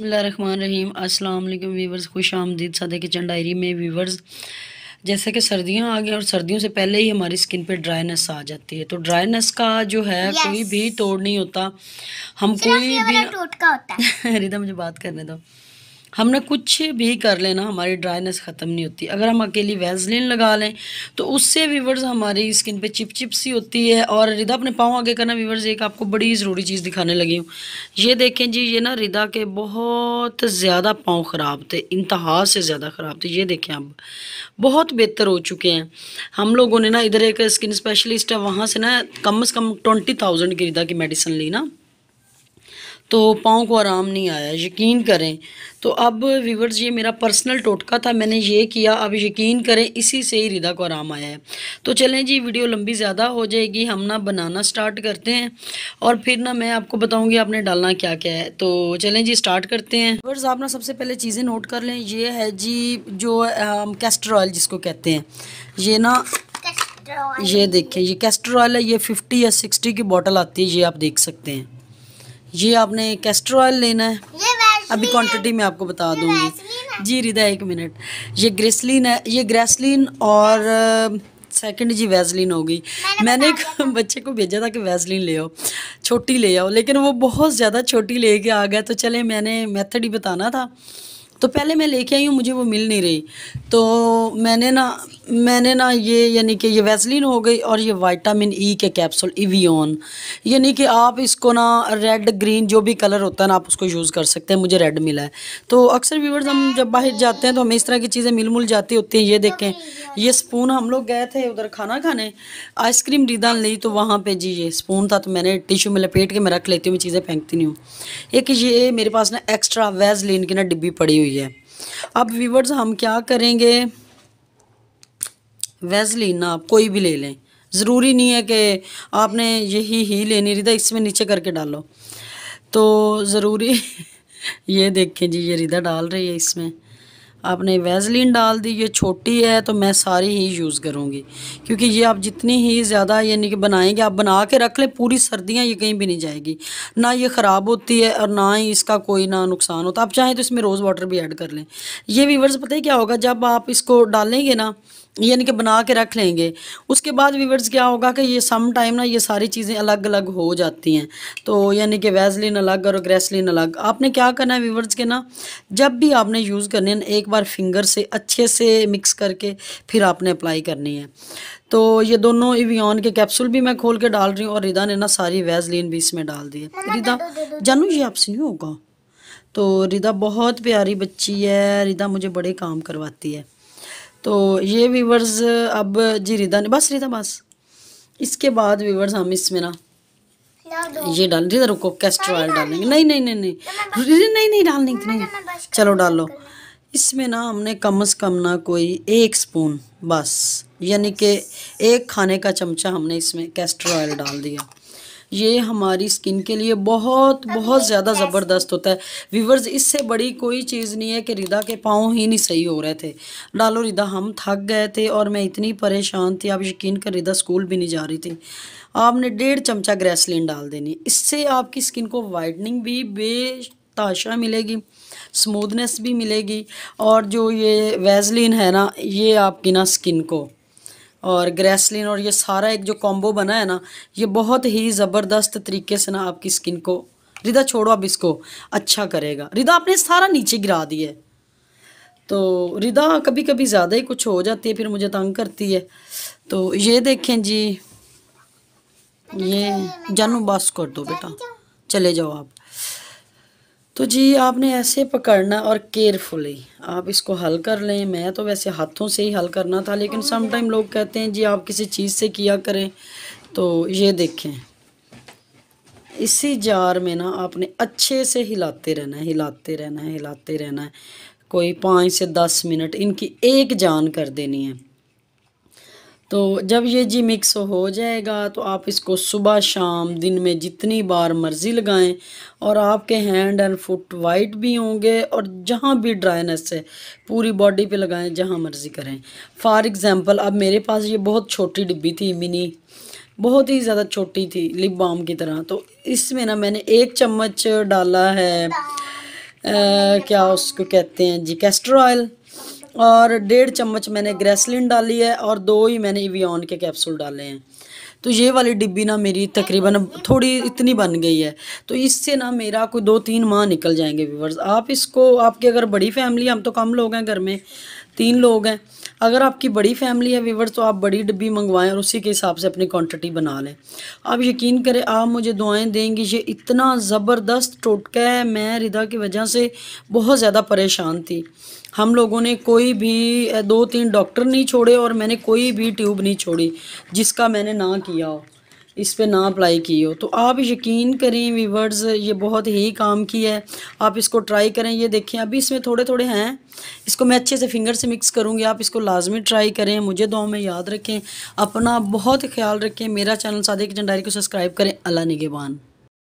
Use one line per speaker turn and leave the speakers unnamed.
बसमीम अस्सलाम वालेकुम वीवर्स खुश आमदीद सदे के चंद डायरी में वीवर्स जैसे कि सर्दियां आ गई और सर्दियों से पहले ही हमारी स्किन पे ड्राइनेस आ जाती है तो ड्राइनेस का जो है yes. कोई भी तोड़ नहीं होता हम कोई भी टोटका होता है रिदा मुझे बात करने दो हमने कुछ भी कर लेना हमारी ड्राइनेस ख़त्म नहीं होती अगर हम अकेली वैजलिन लगा लें तो उससे वीवर्स हमारी स्किन पे चिपचिप सी होती है और रिदा अपने पाँव आगे करना वीवर्स एक आपको बड़ी ज़रूरी चीज़ दिखाने लगी हूँ ये देखें जी ये ना रिदा के बहुत ज़्यादा पाँव ख़राब थे इंतहा से ज़्यादा ख़राब थे ये देखें अब बहुत बेहतर हो चुके हैं हम लोगों ने ना इधर एक स्किन स्पेशलिस्ट है वहाँ से ना कम अज़ कम ट्वेंटी थाउजेंड की रिदा की मेडिसिन ली ना तो पाँव को आराम नहीं आया यकीन करें तो अब व्यूवर्स ये मेरा पर्सनल टोटका था मैंने ये किया अब यकीन करें इसी से ही रिदा को आराम आया है तो चलें जी वीडियो लंबी ज़्यादा हो जाएगी हम ना बनाना स्टार्ट करते हैं और फिर ना मैं आपको बताऊँगी आपने डालना क्या क्या है तो चलें जी स्टार्ट करते हैं व्यूवर्स आप ना सबसे पहले चीज़ें नोट कर लें ये है जी जो हम कैस्टर ऑयल जिसको कहते हैं ये ना ये देखें ये कैस्टर ऑयल है ये फिफ्टी या सिक्सटी की बॉटल आती है ये आप देख सकते हैं ये आपने कैस्टर ऑयल लेना है अभी क्वांटिटी में आपको बता दूंगी जी रिदा एक मिनट ये ग्रेसलिन है ये ग्रेसलिन और सेकंड जी वैजलिन हो गई मैंने एक बच्चे को भेजा था कि वैजलिन ले आओ छोटी ले आओ लेकिन वो बहुत ज़्यादा छोटी ले के आ गया तो चले मैंने मेथड ही बताना था तो पहले मैं लेके आई हूँ मुझे वो मिल नहीं रही तो मैंने ना मैंने ना ये यानी कि ये वैसलिन हो गई और ये वाइटामिन ई के कैप्सूल इवियन यानी कि आप इसको ना रेड ग्रीन जो भी कलर होता है ना आप उसको यूज़ कर सकते हैं मुझे रेड मिला है तो अक्सर व्यूवर्स हम जब बाहर जाते हैं तो हमें इस तरह की चीज़ें मिल मुल जाती होती हैं ये देखें ये स्पून हम लोग गए थे उधर खाना खाने आइसक्रीम रिदान ली तो वहाँ पर जी ये स्पून था तो मैंने टिशू में लपेट के मैं रख लेती हूँ मैं चीज़ें फेंकती नहीं हूँ एक ये मेरे पास ना एक्स्ट्रा वैसलिन की ना डिब्बी पड़ी हुई है अब व्यूवर्स हम क्या करेंगे वेजलिन आप कोई भी ले लें ज़रूरी नहीं है कि आपने यही ही लेनी रिदा तो इसमें नीचे करके डालो तो ज़रूरी ये देखें जी ये रिदा डाल रही है इसमें आपने वेजलिन डाल दी ये छोटी है तो मैं सारी ही यूज़ करूँगी क्योंकि ये आप जितनी ही ज़्यादा यानी कि बनाएंगे आप बना के रख लें पूरी सर्दियाँ ये कहीं भी नहीं जाएगी ना ये ख़राब होती है और ना ही इसका कोई ना नुकसान होता आप चाहें तो इसमें रोज़ वाटर भी ऐड कर लें ये वीवर्स पता ही क्या होगा जब आप इसको डालेंगे ना यानी कि बना के रख लेंगे उसके बाद वीवर्स क्या होगा कि ये सम टाइम ना ये सारी चीज़ें अलग अलग हो जाती हैं तो यानी कि वैसलिन अलग और ग्रेसलिन अलग आपने क्या करना है वीवर्स के ना जब भी आपने यूज़ करने एक बार फिंगर से अच्छे से मिक्स करके फिर आपने अप्लाई करनी है तो ये दोनों इवियन के कैप्सूल भी मैं खोल के डाल रही हूँ और रिदा ने ना सारी वैजलिन भी इसमें डाल दी है रिदा जानू ये आपसे नहीं होगा तो रिदा बहुत प्यारी बच्ची है रिदा मुझे बड़े काम करवाती है तो ये वीवर्स अब जी रिदा ने बस रिदा बस इसके बाद वीवर्स हम इसमें ना ये डाल रिदा रुको कैस्टर डालेंगे नहीं नहीं नहीं नहीं नहीं नहीं डालने नहीं चलो डालो इसमें ना हमने कम से कम ना कोई एक स्पून बस यानी कि एक खाने का चमचा हमने इसमें कैस्टर ऑयल डाल दिया ये हमारी स्किन के लिए बहुत बहुत ज़्यादा ज़बरदस्त होता है व्यूवर्स इससे बड़ी कोई चीज़ नहीं है कि रिदा के पाँव ही नहीं सही हो रहे थे डालो रिदा हम थक गए थे और मैं इतनी परेशान थी आप यकीन कर रिदा स्कूल भी नहीं जा रही थी आपने डेढ़ चमचा ग्रेसलिन डाल देनी इससे आपकी स्किन को वाइटनिंग भी बे ताशा मिलेगी स्मूदनेस भी मिलेगी और जो ये वेजलिन है ना ये आपकी ना स्किन को और ग्रेसलिन और ये सारा एक जो कॉम्बो बना है ना ये बहुत ही ज़बरदस्त तरीके से ना आपकी स्किन को रिदा छोड़ो अब इसको अच्छा करेगा रिदा आपने सारा नीचे गिरा दिया है तो रिदा कभी कभी ज़्यादा ही कुछ हो जाती है फिर मुझे तंग करती है तो ये देखें जी ये जानू बस कर दो बेटा चले जाओ आप तो जी आपने ऐसे पकड़ना और केयरफुली आप इसको हल कर लें मैं तो वैसे हाथों से ही हल करना था लेकिन समटाइम लोग कहते हैं जी आप किसी चीज़ से किया करें तो ये देखें इसी जार में ना आपने अच्छे से हिलाते रहना है हिलाते रहना है हिलाते रहना है कोई पाँच से दस मिनट इनकी एक जान कर देनी है तो जब ये जी मिक्स हो जाएगा तो आप इसको सुबह शाम दिन में जितनी बार मर्ज़ी लगाएं और आपके हैंड एंड फुट वाइट भी होंगे और जहाँ भी ड्राइनेस है पूरी बॉडी पे लगाएं जहाँ मर्ज़ी करें फॉर एग्ज़ाम्पल अब मेरे पास ये बहुत छोटी डिब्बी थी मिनी बहुत ही ज़्यादा छोटी थी लिप बाम की तरह तो इसमें ना मैंने एक चम्मच डाला है आ, क्या उसको कहते हैं जी कैस्टर ऑयल और डेढ़ चम्मच मैंने ग्रेसलिन डाली है और दो ही मैंने इवियन के कैप्सूल डाले हैं तो ये वाली डिब्बी ना मेरी तकरीबन थोड़ी इतनी बन गई है तो इससे ना मेरा कोई दो तीन माह निकल जाएंगे व्यूवर्स आप इसको आपकी अगर बड़ी फैमिली हम तो कम लोग हैं घर में तीन लोग हैं अगर आपकी बड़ी फैमिली है व्यूवर्स तो आप बड़ी डिब्बी मंगवाएं और उसी के हिसाब से अपनी क्वांटिटी बना लें आप यकीन करें आप मुझे दुआएं देंगी ये इतना ज़बरदस्त टोटका है मैं रिदा की वजह से बहुत ज़्यादा परेशान थी हम लोगों ने कोई भी दो तीन डॉक्टर नहीं छोड़े और मैंने कोई भी ट्यूब नहीं छोड़ी जिसका मैंने ना किया हो इस पे ना अप्लाई की हो तो आप यकीन करें वीवर्स ये बहुत ही काम की है आप इसको ट्राई करें ये देखें अभी इसमें थोड़े थोड़े हैं इसको मैं अच्छे से फिंगर से मिक्स करूँगी आप इसको लाजमी ट्राई करें मुझे दो में याद रखें अपना बहुत ख्याल रखें मेरा चैनल की जंडारी को सब्सक्राइब करें अल्लाह निगेबान